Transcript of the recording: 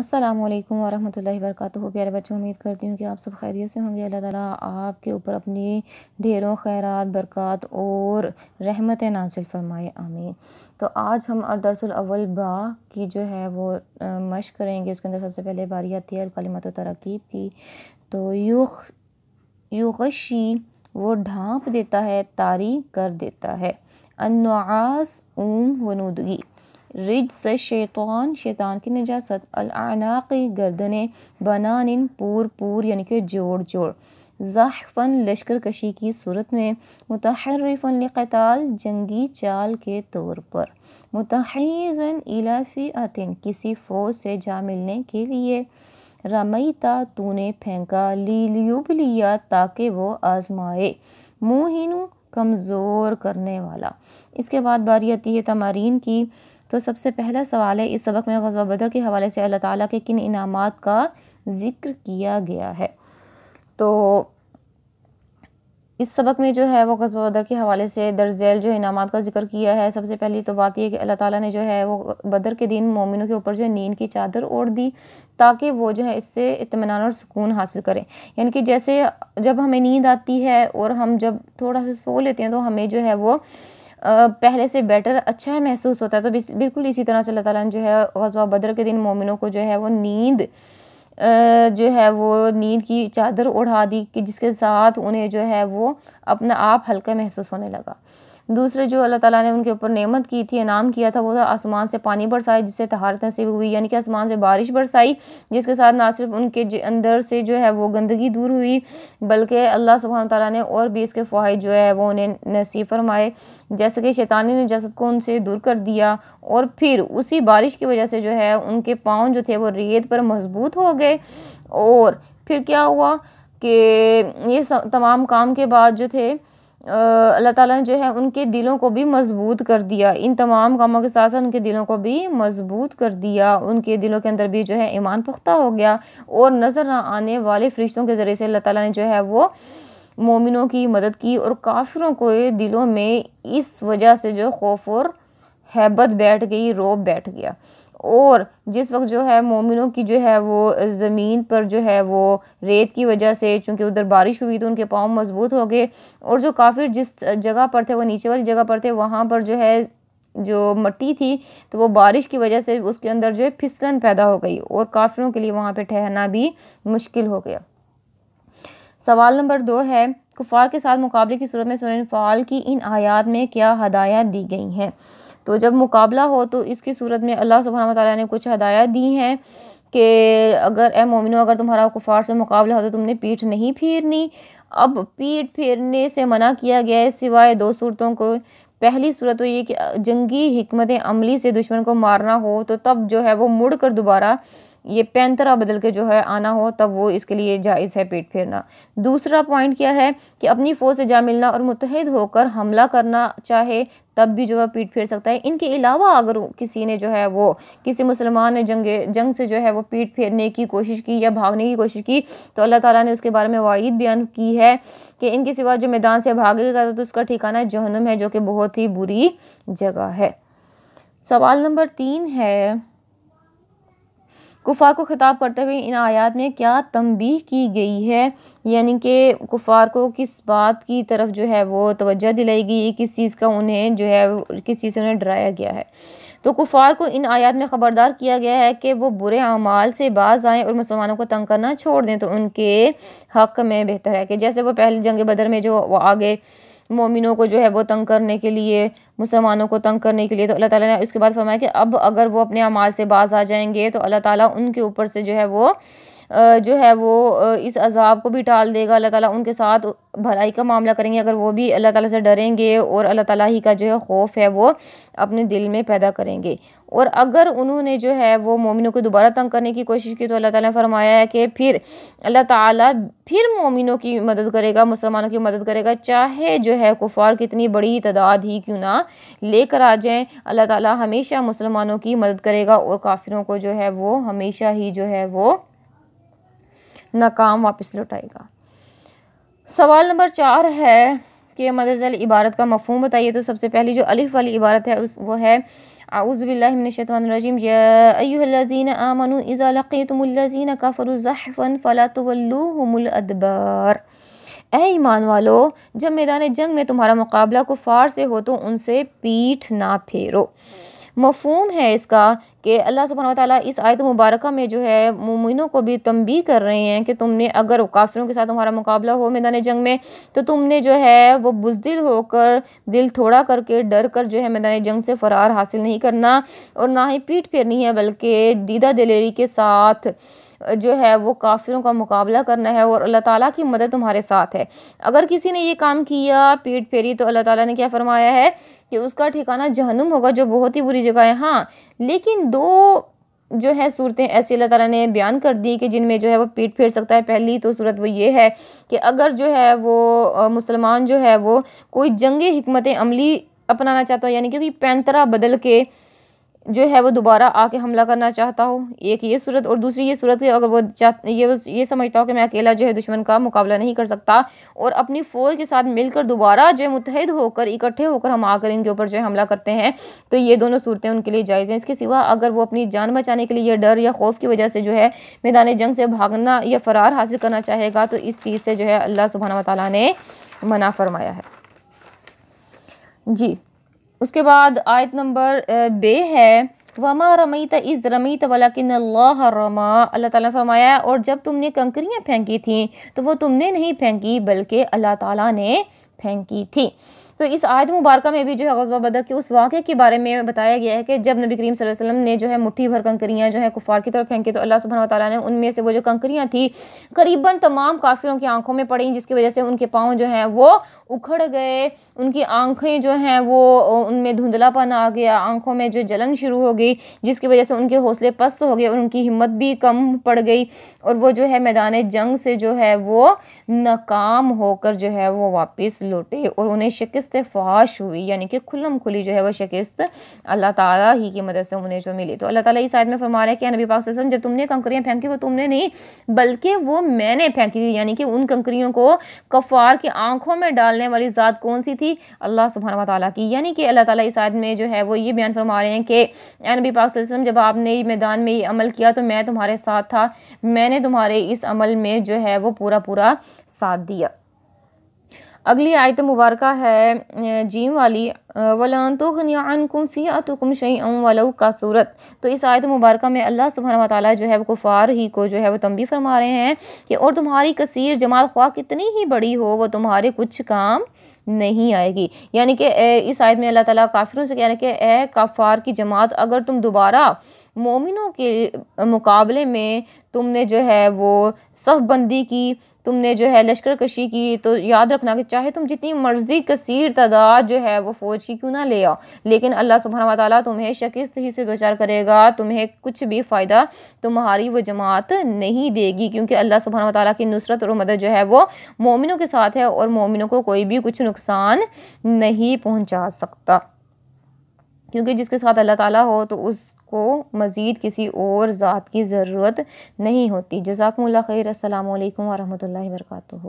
अस्सलाम वालेकुम वरहमतुल्लाहि प्यारे बच्चों उम्मीद करती हूँ कि आप सब खैरियत से होंगे अल्लाह ताला आपके ऊपर अपनी ढेरों खैरात बरक़ात और रहमत नाजिल फरमाए आमीन तो आज हम दरसल अव्वल बा की जो है वो मश करेंगे उसके अंदर सबसे पहले बारी आती है कलिमत तरकीब की तो युख युशी वो ढाँप देता है तारी कर देता है अनुआस ऊम वनूदगी रिज शैतान शैतान की निजात अनाक गर्दने बनान इन पूर पूर यानी कि जोड़ जोड़ ज़ाहफ़न लश्कर कशी की सूरत में मतहरफ़न लताल जंगी चाल के तौर पर मतहज़न इलाफ़ी आतिन किसी फौज से जा मिलने के लिए रमईता तूने फेंका लीलयुब लिया ताकि वो आजमाए मुहिनु कमज़ोर करने वाला इसके बाद बारी आती है तमारीन की तो सबसे पहला सवाल है इस सबक में गजवा बदर के हवाले से अल्लाह ताला के किन इनामात का ज़िक्र किया गया है तो इस सबक में जो है वो गजवा बदर के हवाले से दर्जैल जो इनामात का जिक्र किया है सबसे पहली तो बात यह कि अल्लाह ताला ने जो है वो बदर के दिन मोमिनों के ऊपर जो है नींद की चादर ओढ़ दी ताकि वो जो है इससे इतमान और सुकून हासिल करें यानी कि जैसे जब हमें नींद आती है और हम जब थोड़ा सा सो लेते हैं तो हमें जो है वो पहले से बेटर अच्छा है महसूस होता है तो बिल्कुल इसी तरह से अल्लाह ताला ने जो है गजवा बद्र के दिन मोमिनों को जो है वो नींद जो है वो नींद की चादर ओढ़ा दी कि जिसके साथ उन्हें जो है वो अपना आप हल्का महसूस होने लगा दूसरे जो अल्लाह ताला ने उनके ऊपर नेमत की थी इनाम किया था वो था आसमान से पानी बरसाए जिससे तहारत नसीब हुई यानी कि आसमान से बारिश बरसाई जिसके साथ ना सिर्फ उनके अंदर से जो है वो गंदगी दूर हुई बल्कि अल्लाह सुबहान तला ने और भी इसके फ़ायद जो है वो उन्हें नसीब फरमाए जैसे कि शैतानी ने जसद को उनसे दूर कर दिया और फिर उसी बारिश की वजह से जो है उनके पाँव जो थे वो रेत पर मजबूत हो गए और फिर क्या हुआ कि ये तमाम काम के बाद जो थे अल्लाह ताला ने जो है उनके दिलों को भी मजबूत कर दिया इन तमाम कामों के साथ साथ उनके दिलों को भी मजबूत कर दिया उनके दिलों के अंदर भी जो है ईमान पुख्ता हो गया और नज़र ना आने वाले फरिश्तों के ज़रिए से अल्लाह ताला ने जो है वो मोमिनों की मदद की और काफिरों को दिलों में इस वजह से जो खौफ और हैबत बैठ गई रोब बैठ गया और जिस वक्त जो है मोमिनों की जो है वो ज़मीन पर जो है वो रेत की वजह से चूँकि उधर बारिश हुई तो उनके पाँव मजबूत हो गए और जो काफ़ी जिस जगह पर थे वो नीचे वाली जगह पर थे वहाँ पर जो है जो मट्टी थी तो वो बारिश की वजह से उसके अंदर जो है फिसलन पैदा हो गई और काफिरों के लिए वहाँ पर ठहरना भी मुश्किल हो गया सवाल नंबर दो है कुफार के साथ मुकाबले की सूरत में सुरफाल की इन आयात में क्या हदायत दी गई हैं तो जब मुकाबला हो तो इसकी सूरत में अल्लाह सुबहाना तौ ने कुछ हदायत दी हैं कि अगर ए मोमिनो अगर तुम्हारा कुफार से मुकाबला हो तो तुमने पीठ नहीं फेरनी अब पीठ फेरने से मना किया गया है सिवाय दो सूरतों को पहली सूरत तो ये कि जंगी हमत अमली से दुश्मन को मारना हो तो तब जो है वो मुड़ कर दोबारा ये पैंतरा बदल के जो है आना हो तब वो इसके लिए जायज़ है पेट फेरना दूसरा पॉइंट क्या है कि अपनी फ़ौज से जा मिलना और मुतहद होकर हमला करना चाहे तब भी जो है पीठ फेर सकता है इनके अलावा अगर किसी ने जो है वो किसी मुसलमान ने जंग जंग से जो है वो पीठ फेरने की कोशिश की या भागने की कोशिश की तो अल्लाह ताला ने उसके बारे में वाइद बयान की है कि इनके सिवा जो मैदान से भागेगा तो उसका ठिकाना जहनम है जो कि बहुत ही बुरी जगह है सवाल नंबर तीन है कुफ़ार को ख़िताब करते हुए इन आयात में क्या तंबी की गई है यानी कि कुफ़ार को किस बात की तरफ जो है वो तवज्जो दिलाई गई किस चीज़ का उन्हें जो है किस चीज़ से उन्हें डराया गया है तो कुफ़ार को इन आयात में ख़बरदार किया गया है कि वो बुरे अमाल से बाज आएँ और मुसलमानों को तंग करना छोड़ दें तो उनके हक़ में बेहतर है कि जैसे वो पहले जंग बदर में जो आगे मोमिनों को जो है वो तंग करने के लिए मुसलमानों को तंग करने के लिए तो अल्लाह ताला ने उसके बाद फरमाया कि अब अगर वो अपने अमाल से बाज आ जाएंगे तो अल्लाह ताला उनके ऊपर से जो है वो जो है वो इस अज़ाब को भी टाल देगा अल्लाह ताला उनके साथ भलाई का मामला करेंगे अगर वो भी अल्लाह ताला से डरेंगे और अल्लाह ताला ही का जो है खौफ है वो अपने दिल में पैदा करेंगे और अगर उन्होंने जो है वो मोमिनों को दोबारा तंग करने की कोशिश की तो अल्लाह ताला ने फरमाया है कि फिर अल्लाह ताला फिर मोमिनों की मदद करेगा मुसलमानों की मदद करेगा चाहे जो है कुफार कितनी बड़ी तादाद ही क्यों ना लेकर आ जाएं अल्लाह ताला हमेशा मुसलमानों की मदद करेगा और काफिरों को जो है वो हमेशा ही जो है वो नाकाम वापस लौटाएगा सवाल नंबर चार है कि मदरजल इबारत का मफहम बताइए तो सबसे पहली जो अलिफ वाली इबारत है उस वो है यादीन आमन ए ईमान वालो जब मैदान जंग में तुम्हारा मुकाबला कुफ़ार से हो तो उनसे पीठ ना फेरो मफहम है इसका कि अल्लाह सुबह ताली इस आयत मुबारक में जो है ममिनों को भी तमबी कर रहे हैं कि तुमने अगर काफिरों के साथ तुम्हारा मुकाबला हो मैदान जंग में तो तुमने जो है वो बुजदिल होकर दिल थोड़ा करके डर कर जो है मैदान जंग से फ़रार हासिल नहीं करना और ना ही पीठ फेरनी है बल्कि दीदा दिलेरी के साथ जो है वो काफिरों का मुकाबला करना है और अल्लाह ताला की मदद तुम्हारे साथ है अगर किसी ने ये काम किया पीट फेरी तो अल्लाह ताला ने क्या फरमाया है कि उसका ठिकाना जहनुम होगा जो बहुत ही बुरी जगह है हाँ लेकिन दो जो है सूरतें ऐसी अल्लाह ताला ने बयान कर दी कि जिनमें जो है वो पीट फेर सकता है पहली तो सूरत वो ये है कि अगर जो है वो मुसलमान जो है वो कोई जंग हमत अमली अपनाना चाहता हूँ यानी क्योंकि पैंतरा बदल के जो है वो दोबारा आके हमला करना चाहता हो एक ये सूरत और दूसरी ये सूरत अगर वो ये वो ये समझता हो कि मैं अकेला जो है दुश्मन का मुकाबला नहीं कर सकता और अपनी फ़ौज के साथ मिलकर दोबारा जो है मुतहद होकर इकट्ठे होकर हम आकर इनके ऊपर जो है हमला करते हैं तो ये दोनों सूरतें उनके लिए जायज़ हैं इसके सिवा अगर वो अपनी जान बचाने के लिए या डर या खौफ की वजह से जो है मैदान जंग से भागना या फ़रार हासिल करना चाहेगा तो इस चीज़ से जो है अल्लाह सुबहाना वाली ने मना फरमाया है जी उसके बाद आयत नंबर बे है वमा रमीत इस रमीत वाला अल्लाह रमा अल्लाह ताला फरमाया और जब तुमने कंकरियाँ फेंकी थीं तो वो तुमने नहीं फेंकी बल्कि अल्लाह ताला ने फेंकी थी तो इस आयत मुबारक में भी जो है गजबा बदर के उस वाक़े के बारे में बताया गया है कि जब नबी करीम वसल्लम ने जो है मुठ्ठी भर कंकरियाँ जो है कुफार की तरफ फेंकी तो अल्लाह सुबह तला ने उनमें से वो जो कंकरियाँ थी करीबन तमाम काफिरों की आंखों में पड़ी जिसकी वजह से उनके पाँव जो हैं वो उखड़ गए उनकी आंखें जो हैं वो उनमें धुंधलापन आ गया आंखों में जो जलन शुरू हो गई जिसकी वजह से उनके हौसले पस्त हो गए और उनकी हिम्मत भी कम पड़ गई और वो जो है मैदान जंग से जो है वो नाकाम होकर जो है वो वापस लौटे और उन्हें शिकस्त फाश हुई यानी कि खुलम खुली जो है वह शिकस्त अल्लाह ताला ही की मदद से उन्हें जो मिली तो अल्लाह ताला इस आयत में फरमा रहे कि नबी पाक वसल्लम जब तुमने कंकरियाँ फेंकी वो तो तुमने नहीं बल्कि वो मैंने फेंकी थी यानी कि उन कंकरियों को कफ़ार की आंखों में डालने वाली ज़ात कौन सी थी अल्लाह सुबहाना वाली की यानी कि अल्लाह ताला इस आयत में जो है वो ये बयान फरमा रहे हैं कि नबी पाक वसल्लम जब आपने मैदान में ये अमल किया तो मैं तुम्हारे साथ था मैंने तुम्हारे इस अमल में जो है वो पूरा पूरा साथ दिया अगली आयत मुबारक है जीम वाली वलान तो तो कुम शई का सूरत तो इस आयत मुबारक में अल्लाह सुबहाना ताली जो है वो कुफ़ार ही को जो है वो तंबी फरमा रहे हैं कि और तुम्हारी कसीर जमाल ख्वा कितनी ही बड़ी हो वो तुम्हारे कुछ काम नहीं आएगी यानी कि इस आयत में अल्लाह ताली काफिरों से कह रहे हैं कि ए काफ़ार की जमात अगर तुम दोबारा मोमिनों के मुकाबले में तुमने जो है वो सफ़बंदी की तुमने जो है लश्कर कशी की तो याद रखना कि चाहे तुम जितनी मर्ज़ी कसीर तादाद जो है वो फ़ौज की क्यों ना ले आओ लेकिन अल्लाह सुबहाना वाली तुम्हें शिकस्त ही से दो चार करेगा तुम्हें कुछ भी फ़ायदा तुम्हारी वो जमात नहीं देगी क्योंकि अल्लाह सुबहाना वाली की नुसरत और मदद जो है वो मोमिनों के साथ है और मोमिनों को कोई भी कुछ नुकसान नहीं पहुँचा सकता क्योंकि जिसके साथ अल्लाह ताला हो तो उसको मज़ीद किसी और ज़ात की ज़रूरत नहीं होती जजाकम्ला खैर अल्लाम वरहमल वर्का